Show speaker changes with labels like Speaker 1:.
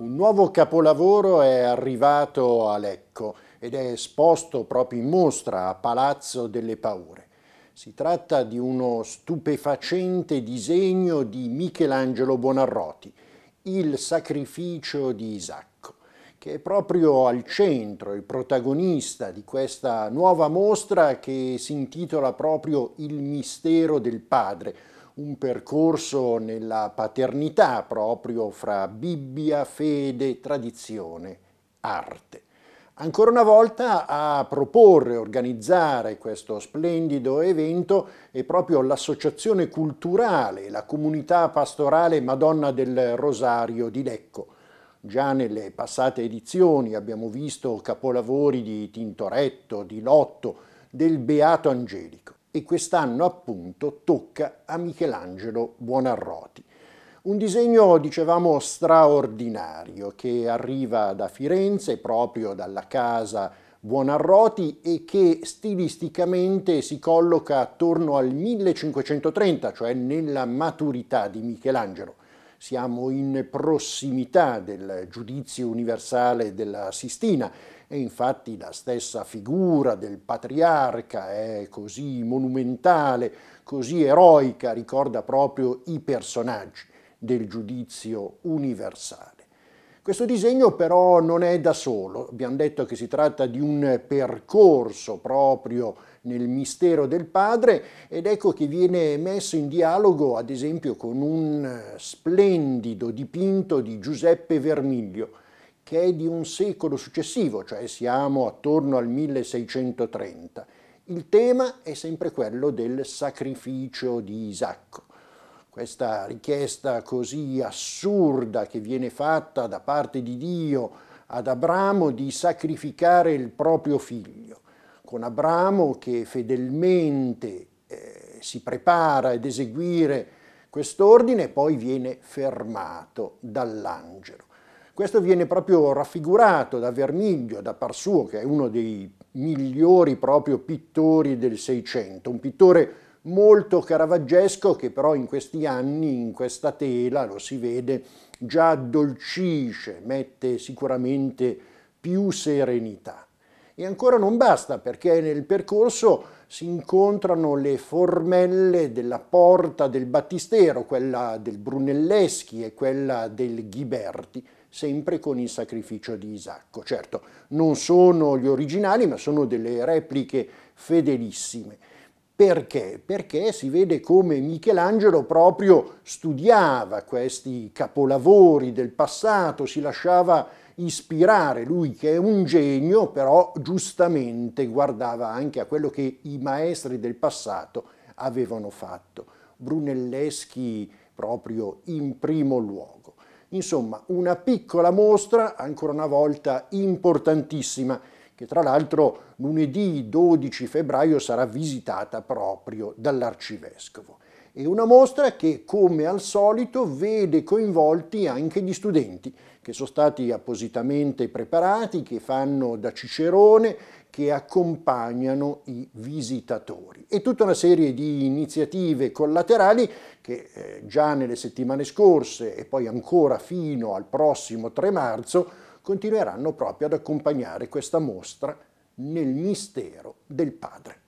Speaker 1: Un nuovo capolavoro è arrivato a Lecco ed è esposto proprio in mostra a Palazzo delle Paure. Si tratta di uno stupefacente disegno di Michelangelo Buonarroti, Il sacrificio di Isacco, che è proprio al centro, il protagonista di questa nuova mostra che si intitola proprio Il mistero del padre, un percorso nella paternità proprio fra Bibbia, fede, tradizione, arte. Ancora una volta a proporre, organizzare questo splendido evento è proprio l'associazione culturale, la comunità pastorale Madonna del Rosario di Lecco. Già nelle passate edizioni abbiamo visto capolavori di Tintoretto, di Lotto, del Beato Angelico e quest'anno appunto tocca a Michelangelo Buonarroti. Un disegno, dicevamo, straordinario che arriva da Firenze, proprio dalla casa Buonarroti e che stilisticamente si colloca attorno al 1530, cioè nella maturità di Michelangelo. Siamo in prossimità del giudizio universale della Sistina e infatti la stessa figura del patriarca è così monumentale, così eroica, ricorda proprio i personaggi del giudizio universale. Questo disegno però non è da solo, abbiamo detto che si tratta di un percorso proprio nel mistero del padre ed ecco che viene messo in dialogo ad esempio con un eh, splendido dipinto di Giuseppe Vermiglio che è di un secolo successivo, cioè siamo attorno al 1630. Il tema è sempre quello del sacrificio di Isacco. Questa richiesta così assurda che viene fatta da parte di Dio ad Abramo di sacrificare il proprio figlio, con Abramo che fedelmente eh, si prepara ad eseguire quest'ordine poi viene fermato dall'angelo. Questo viene proprio raffigurato da Vermiglio, da par suo, che è uno dei migliori proprio pittori del Seicento, un pittore molto caravaggesco che però in questi anni, in questa tela, lo si vede, già addolcisce, mette sicuramente più serenità. E ancora non basta perché nel percorso si incontrano le formelle della porta del battistero, quella del Brunelleschi e quella del Ghiberti, sempre con il sacrificio di Isacco. Certo, non sono gli originali, ma sono delle repliche fedelissime. Perché? Perché si vede come Michelangelo proprio studiava questi capolavori del passato, si lasciava ispirare, lui che è un genio, però giustamente guardava anche a quello che i maestri del passato avevano fatto. Brunelleschi proprio in primo luogo. Insomma, una piccola mostra, ancora una volta importantissima, che tra l'altro lunedì 12 febbraio sarà visitata proprio dall'arcivescovo. È una mostra che, come al solito, vede coinvolti anche gli studenti, che sono stati appositamente preparati, che fanno da cicerone, che accompagnano i visitatori e tutta una serie di iniziative collaterali che eh, già nelle settimane scorse e poi ancora fino al prossimo 3 marzo continueranno proprio ad accompagnare questa mostra nel mistero del Padre.